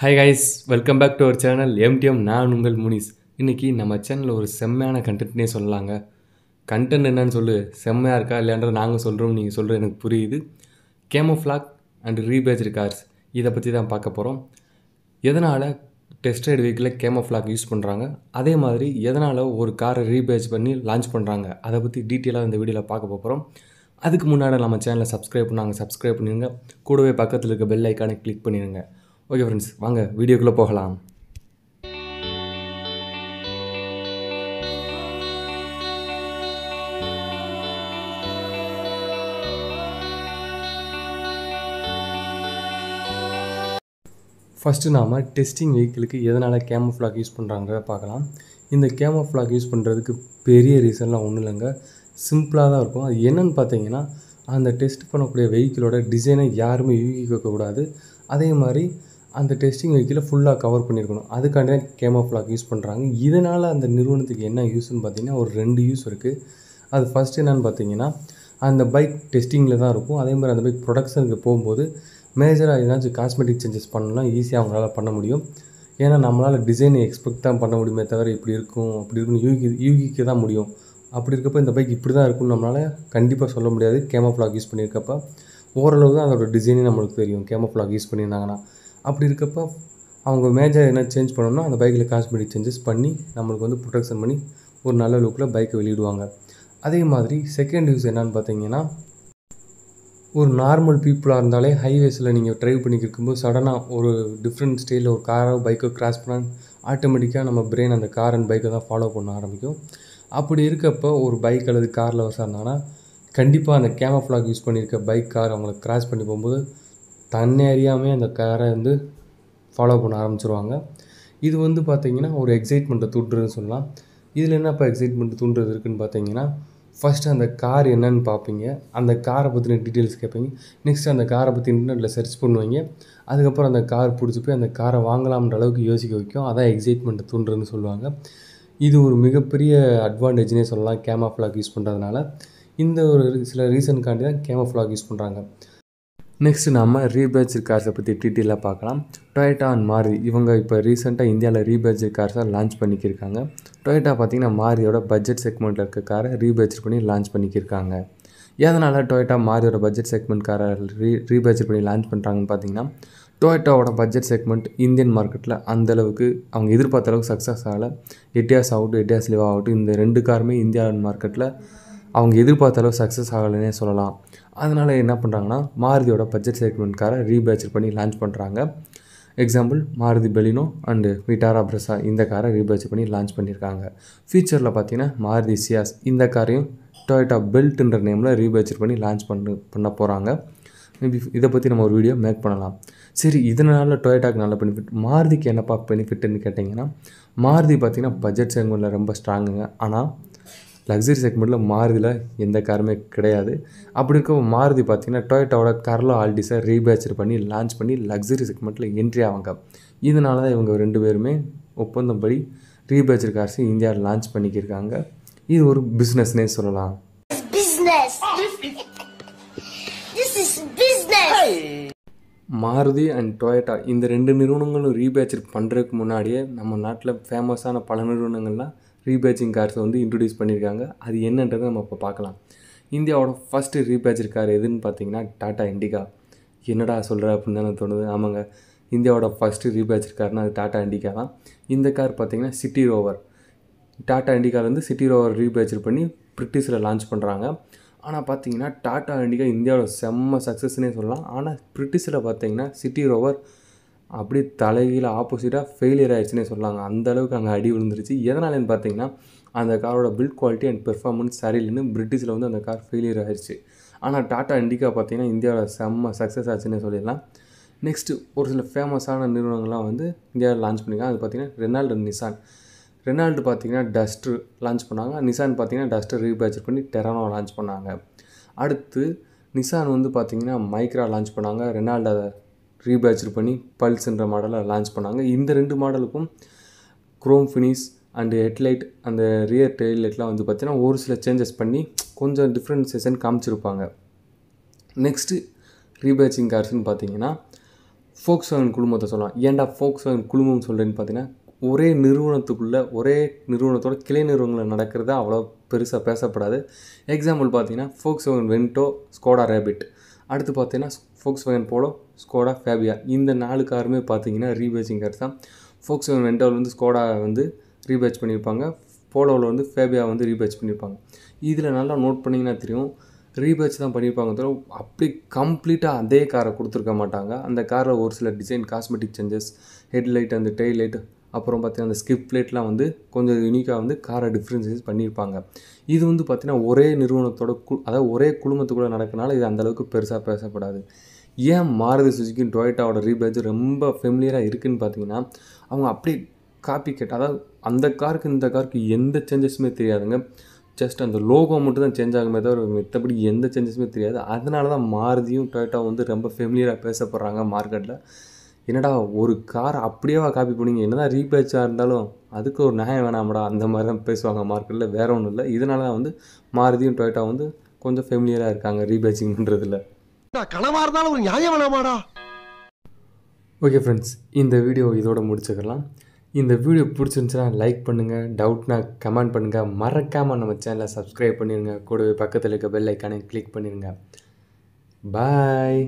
high guys welcome back to our channel MTM நான் உங்கள் முனிஸ் இன்றைக்கி நம்ம சேனலில் ஒரு செம்மையான கண்டென்ட்னே சொல்லலாங்க கண்டென்ட் என்னன்னு சொல்லு செம்மையாக இருக்கா இல்லைன்றத நாங்கள் சொல்கிறோம் நீங்கள் சொல்கிறது எனக்கு புரியுது கேமோஃப்ளாக் அண்ட் ரீபேஜ்டு கார்ஸ் இதை பற்றி தான் பார்க்க போகிறோம் எதனால் டெஸ்ட் ரைடு வீக்கில் கேமோஃப்ளாக் யூஸ் பண்ணுறாங்க அதே மாதிரி எதனால் ஒரு காரை ரீபேஜ் பண்ணி லான்ச் பண்ணுறாங்க அதை பற்றி டீட்டெயிலாக இந்த வீடியோவில் பார்க்க போகிறோம் அதுக்கு முன்னாடி நம்ம சேனலை சப்ஸ்கிரைப் பண்ணாங்க சப்ஸ்கிரைப் பண்ணிடுங்க கூடவே பக்கத்தில் இருக்க பெல் ஐக்கானை கிளிக் பண்ணிடுங்க ஓகே ஃப்ரெண்ட்ஸ் வாங்க வீடியோக்குள்ளே போகலாம் ஃபஸ்ட்டு நாம் டெஸ்டிங் வெஹிக்கிளுக்கு எதனால் கேமோ ஃப்ளாக் யூஸ் பண்ணுறாங்க பார்க்கலாம் இந்த கேமோ ஃப்ளாக் யூஸ் பண்ணுறதுக்கு பெரிய ரீசன்லாம் ஒன்றும் இல்லைங்க சிம்பிளாக தான் இருக்கும் அது என்னென்னு பார்த்தீங்கன்னா அந்த டெஸ்ட் பண்ணக்கூடிய வெஹிக்கிளோட டிசைனை யாருமே யூகிக்கக்கூடாது அதே மாதிரி அந்த டெஸ்டிங் வெஹிக்கிளை ஃபுல்லாக கவர் பண்ணியிருக்கணும் அதுக்காண்டி தான் கேமோ ஃப்ளாக் யூஸ் பண்ணுறாங்க இதனால் அந்த நிறுவனத்துக்கு என்ன யூஸ்னு பார்த்தீங்கன்னா ஒரு ரெண்டு யூஸ் இருக்குது அது ஃபஸ்ட்டு என்னென்னு பார்த்தீங்கன்னா அந்த பைக் டெஸ்டிங்கில் தான் இருக்கும் அதே மாதிரி அந்த பைக் ப்ரொடக்ஷனுக்கு போகும்போது மேஜராக ஏதாச்சும் காஸ்மெட்டிக் சேஞ்சஸ் பண்ணலாம் ஈஸியாக அவங்களால பண்ண முடியும் ஏன்னா நம்மளால் டிசைனை எக்ஸ்பெக்ட் தான் பண்ண முடியுமே தவிர இப்படி இருக்கும் அப்படி இருக்குன்னு யூகி யூகிக்க தான் முடியும் அப்படி இருக்கப்போ இந்த பைக் இப்படி தான் இருக்கும்னு நம்மளால் கண்டிப்பாக சொல்ல முடியாது கேமோ ஃப்ளாக் யூஸ் பண்ணியிருக்கப்போ ஓரளவு தான் அதோட டிசைனே நம்மளுக்கு தெரியும் கேமோ ஃப்ளாக் யூஸ் பண்ணியிருந்தாங்கன்னா அப்படி இருக்கப்போ அவங்க மேஜர் என்ன சேஞ்ச் பண்ணணும்னா அந்த பைக்கில் காஸ்மெட்டிக் சேஞ்சஸ் பண்ணி நம்மளுக்கு வந்து ப்ரொடெக்ஷன் பண்ணி ஒரு நல்ல லுக்கில் பைக்கை வெளியிடுவாங்க அதே மாதிரி செகண்ட் யூஸ் என்னன்னு பார்த்தீங்கன்னா ஒரு நார்மல் பீப்புளாக இருந்தாலே ஹைவேஸில் நீங்கள் ட்ரைவ் பண்ணிக்கிட்டு இருக்கும்போது சடனாக ஒரு டிஃப்ரெண்ட் ஸ்டைலில் ஒரு காரோ பைக்கோ கிராஸ் பண்ண ஆட்டோமேட்டிக்காக நம்ம பிரெயின் அந்த கார் அண்ட் பைக்கை தான் ஃபாலோ பண்ண ஆரம்பிக்கும் அப்படி இருக்கப்போ ஒரு பைக் அல்லது காரில் வசா இருந்தாங்கன்னா கண்டிப்பாக அந்த கேமஃப்ளாக் யூஸ் பண்ணியிருக்க பைக் கார் அவங்களை கிராஸ் பண்ணி போகும்போது தன்னை அறியாமே அந்த காரை வந்து ஃபாலோ பண்ண ஆரம்பிச்சிருவாங்க இது வந்து பார்த்திங்கன்னா ஒரு எக்ஸைட்மெண்ட்டை தூண்டுறதுன்னு சொல்லலாம் இதில் என்னப்பா எக்ஸைட்மெண்ட் தூண்டுறது இருக்குதுன்னு பார்த்தீங்கன்னா ஃபஸ்ட்டு அந்த கார் என்னன்னு பார்ப்பீங்க அந்த காரை பற்றின டீட்டெயில்ஸ் கேட்பீங்க நெக்ஸ்ட் அந்த காரை பற்றி இன்டர்நெட்டில் சர்ச் பண்ணுவீங்க அதுக்கப்புறம் அந்த கார் பிடிச்சி போய் அந்த காரை வாங்கலாம்ன்ற அளவுக்கு யோசிக்க வைக்கும் அதான் எக்ஸைட்மெண்ட் தூண்டுறதுன்னு சொல்லுவாங்க இது ஒரு மிகப்பெரிய அட்வான்டேஜ்னே சொல்லலாம் கேமரா ஃப்ளாக் யூஸ் பண்ணுறதுனால இந்த ஒரு சில ரீசனுக்காண்டி தான் கேமரா ஃப்ளாக் யூஸ் பண்ணுறாங்க நெக்ஸ்ட்டு நம்ம ரீபேஜர் கார்ஸை பற்றி டீட்டெயிலாக பார்க்கலாம் டொயேட்டா அண்ட் மாரி இவங்க இப்போ ரீசெண்டாக இந்தியாவில் ரீபேஜர் கார்ஸாக லான்ச் பண்ணிக்கிருக்காங்க டொயேட்டா பார்த்திங்கன்னா மாரியோட பட்ஜெட் செக்மெண்ட்டில் இருக்க காரை ரீபேஜர் பண்ணி லான்ச் பண்ணிக்கிருக்காங்க எதனால் டொயேட்டா மாரியோட பட்ஜெட் செக்மெண்ட் காரை ரீ ரீபேஜர் பண்ணி லான்ச் பண்ணுறாங்கன்னு பார்த்தீங்கன்னா டொயேட்டாவோட பட்ஜெட் செக்மெண்ட் இந்தியன் மார்க்கெட்டில் அந்தளவுக்கு அவங்க எதிர்பார்த்த அளவுக்கு சக்ஸஸ் ஆகலை எட்டியாஸ் ஆகட்டும் எட்டியாஸ் லிவ் ஆகட்டும் இந்த ரெண்டு காருமே இந்தியா மார்க்கெட்டில் அவங்க எதிர்பார்த்த அளவு சக்ஸஸ் ஆகலைன்னே சொல்லலாம் அதனால் என்ன பண்ணுறாங்கன்னா மாருதியோட பட்ஜெட் செக்மெண்ட் காரை ரீபேச்சர் பண்ணி லான்ச் பண்ணுறாங்க எக்ஸாம்பிள் மாருதி பெலினோ அண்டு விட்டாரா பிரசா இந்த காரை ரீபேச்சர் பண்ணி லான்ச் பண்ணியிருக்காங்க ஃபியூச்சரில் பார்த்தீங்கன்னா மாருதி சியாஸ் இந்த காரையும் டொயோட்டா பெல்ட்ன்ற நேமில் ரீபேச்சர் பண்ணி லான்ச் பண்ணு பண்ண போகிறாங்க மேபி இதை பற்றி நம்ம ஒரு வீடியோ மேக் பண்ணலாம் சரி இதனால் டொயேட்டாக்கு நல்ல பெனிஃபிட் மாருதிக்கு என்னப்பா பெனிஃபிட்னு கேட்டிங்கன்னா மாருதி பார்த்திங்கன்னா பட்ஜெட் செங்கலில் ரொம்ப ஸ்ட்ராங்குங்க ஆனால் லக்ஸரி செக்மெண்ட்டில் மாறுதியில் எந்த காருமே கிடையாது அப்படி இருக்க மாருதி பார்த்திங்கன்னா டொயட்டோட கர்லோ ஆல்டிஸை ரீபேச்சர் பண்ணி லான்ச் பண்ணி லக்ஸரி செக்மெண்ட்டில் என்ட்ரி ஆவாங்க இதனால தான் இவங்க ரெண்டு பேருமே ஒப்பந்தம் படி ரீபேச்சர் கார்ஸை இந்தியாவில் லான்ச் பண்ணிக்கிருக்காங்க இது ஒரு பிஸ்னஸ்னே சொல்லலாம் மாருதி அண்ட் டொயட்டா இந்த ரெண்டு நிறுவனங்களும் ரீபேச்சர் பண்ணுறதுக்கு முன்னாடியே நம்ம நாட்டில் ஃபேமஸான பல நிறுவனங்கள்லாம் ரீபேச்சிங் கார்ஸை வந்து இன்ட்ரடியூஸ் பண்ணியிருக்காங்க அது என்னன்றதை நம்ம இப்போ பார்க்கலாம் இந்தியாவோட ஃபஸ்ட்டு ரீபேச்சர் கார் எதுன்னு பார்த்தீங்கன்னா டாட்டா இண்டிகா என்னடா சொல்கிற அப்படின்னு தானே தோணுது ஆமாங்க இந்தியாவோட ஃபஸ்ட்டு ரீபேச்சர் கார்னால் அது டாட்டா இண்டிகா தான் இந்த கார் பார்த்தீங்கன்னா சிட்டி ரோவர் டாட்டா இண்டிகாலேருந்து சிட்டி ரோவர் ரீபேச்சர் பண்ணி பிரிட்டிஷில் லான்ச் பண்ணுறாங்க ஆனால் பார்த்தீங்கன்னா டாட்டா இண்டிகா இந்தியாவோட செம்ம சக்ஸஸ்னே சொல்லலாம் ஆனால் பிரிட்டிஷில் பார்த்தீங்கன்னா சிட்டி ரோவர் அப்படியே தலைகீழ ஆப்போசிட்டாக ஃபெயிலியர் ஆகிடுச்சுன்னே அந்த அந்தளவுக்கு அங்கே அடி விழுந்துருச்சு எதனாலேன்னு பார்த்தீங்கன்னா அந்த காரோட பில்ட் குவாலிட்டி அண்ட் பெர்ஃபார்மன்ஸ் சரியில்லைன்னு பிரிட்டிஷில் வந்து அந்த கார் ஃபெயிலியர் ஆகிடுச்சு ஆனால் டாட்டா இண்டிகா பார்த்தீங்கன்னா இந்தியாவில் செம்ம சக்ஸஸ் ஆச்சுன்னு சொல்லிடலாம் நெக்ஸ்ட்டு ஒரு சில ஃபேமஸான நிறுவனங்கள்லாம் வந்து இந்தியாவில் லான்ச் பண்ணிக்கலாம் அது பார்த்திங்கன்னா ரெனால்டு நிசான் ரெனால்டு பார்த்திங்கன்னா டஸ்ட்ரு லான்ச் பண்ணாங்க நிசான் பார்த்திங்கன்னா டஸ்ட்ரு ரீபேச்சர் பண்ணி டெரானோ லான்ச் பண்ணாங்க அடுத்து நிசான் வந்து பார்த்திங்கன்னா மைக்ரா லான்ச் பண்ணாங்க ரெனால்டு ரீபேச்சர் பண்ணி என்ற மாடலை லான்ச் பண்ணாங்க இந்த ரெண்டு மாடலுக்கும் குரோம் ஃபினிஷ் அண்டு ஹெட்லைட் அந்த ரியர் டெயில் லைட்லாம் வந்து பார்த்திங்கன்னா ஒரு சில சேஞ்சஸ் பண்ணி கொஞ்சம் டிஃப்ரென்சேஷன் காமிச்சிருப்பாங்க நெக்ஸ்ட்டு ரீபேச்சிங் கார்ஸ்னு பார்த்தீங்கன்னா ஃபோக்ஸ் வேன் குழுமத்தை சொல்லலாம் ஏன்டா ஃபோக்ஸ் வேன் குழுமம் சொல்கிறேன்னு பார்த்தீங்கன்னா ஒரே நிறுவனத்துக்குள்ளே ஒரே நிறுவனத்தோட கிளை நிறுவனங்களில் நடக்கிறது அவ்வளோ பெருசாக பேசப்படாது எக்ஸாம்பிள் பார்த்தீங்கன்னா Volkswagen Vento Skoda Rapid அடுத்து பார்த்தீங்கன்னா Volkswagen Polo Skoda Fabia இந்த நாலு காருமே பார்த்தீங்கன்னா ரீபேச்சிங் கார் தான் ஃபோக்ஸ் வென்டாவில் வந்து ஸ்கோடா வந்து ரீபேச் பண்ணியிருப்பாங்க போலோவில் வந்து ஃபேபியா வந்து ரீபேச் பண்ணியிருப்பாங்க இதில் நல்லா நோட் பண்ணிங்கன்னா தெரியும் ரீபேச் தான் பண்ணியிருப்பாங்க தவிர அப்படி கம்ப்ளீட்டாக அதே காரை கொடுத்துருக்க மாட்டாங்க அந்த காரில் ஒரு சில டிசைன் காஸ்மெட்டிக் சேஞ்சஸ் ஹெட்லைட் அந்த டெய்ல் லைட் அப்புறம் பார்த்தீங்கன்னா அந்த ஸ்கிப் லைட்லாம் வந்து கொஞ்சம் யூனிக்காக வந்து காரை டிஃப்ரென்சஸ் பண்ணியிருப்பாங்க இது வந்து பார்த்திங்கன்னா ஒரே நிறுவனத்தோட கு அதாவது ஒரே குழுமத்துக்குள்ளே நடக்கனால இது அந்தளவுக்கு பெருசாக பேசப்படாது ஏன் மாருதி சுஜிக்கும் டொயட்டாவோட ரீபேஜ் ரொம்ப ஃபெமிலியராக இருக்குதுன்னு பார்த்தீங்கன்னா அவங்க அப்படியே காப்பி கேட் அதாவது அந்த காருக்கு இந்த காருக்கு எந்த சேஞ்சஸுமே தெரியாதுங்க ஜஸ்ட் அந்த லோகோ மட்டும் தான் சேஞ்ச் ஆகுமே தவிர மற்றபடி எந்த சேஞ்சஸுமே தெரியாது அதனால தான் மாருதியும் டொயட்டாவும் வந்து ரொம்ப ஃபெமிலியராக பேசப்படுறாங்க மார்க்கெட்டில் என்னடா ஒரு கார் அப்படியேவா காப்பி பண்ணிங்க என்ன தான் ரீபேச்சாக இருந்தாலும் அதுக்கு ஒரு நியாயம் வேணாமடா அந்த மாதிரி தான் பேசுவாங்க மார்க்கெட்டில் வேறு ஒன்றும் இல்லை இதனால தான் வந்து மாருதியும் டொயட்டாவும் வந்து கொஞ்சம் ஃபெமிலியராக இருக்காங்க ரீபேச்சிங் நான் கனவாக இருந்தாலும் ஒரு நியாயம் வேணாமாடா ஓகே ஃப்ரெண்ட்ஸ் இந்த வீடியோ இதோட முடிச்சுக்கலாம் இந்த வீடியோ பிடிச்சிருந்துச்சுன்னா லைக் பண்ணுங்கள் டவுட்னா கமெண்ட் பண்ணுங்கள் மறக்காமல் நம்ம சேனலை சப்ஸ்கிரைப் பண்ணிடுங்க கூடவே பக்கத்தில் இருக்க பெல் ஐக்கானே கிளிக் பண்ணிடுங்க பாய்